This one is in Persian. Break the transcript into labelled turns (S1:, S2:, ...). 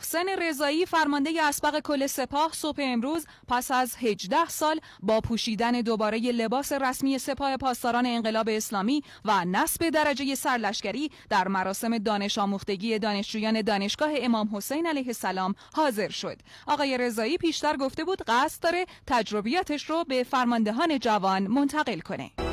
S1: محسن رضایی فرمانده اسبق کل سپاه صبح امروز پس از 18 سال با پوشیدن دوباره لباس رسمی سپاه پاسداران انقلاب اسلامی و نصب درجه سرلشکری در مراسم دانش آموختگی دانشجویان دانشگاه امام حسین علیه السلام حاضر شد. آقای رضایی پیشتر گفته بود قصد داره تجربیاتش رو به فرماندهان جوان منتقل کنه.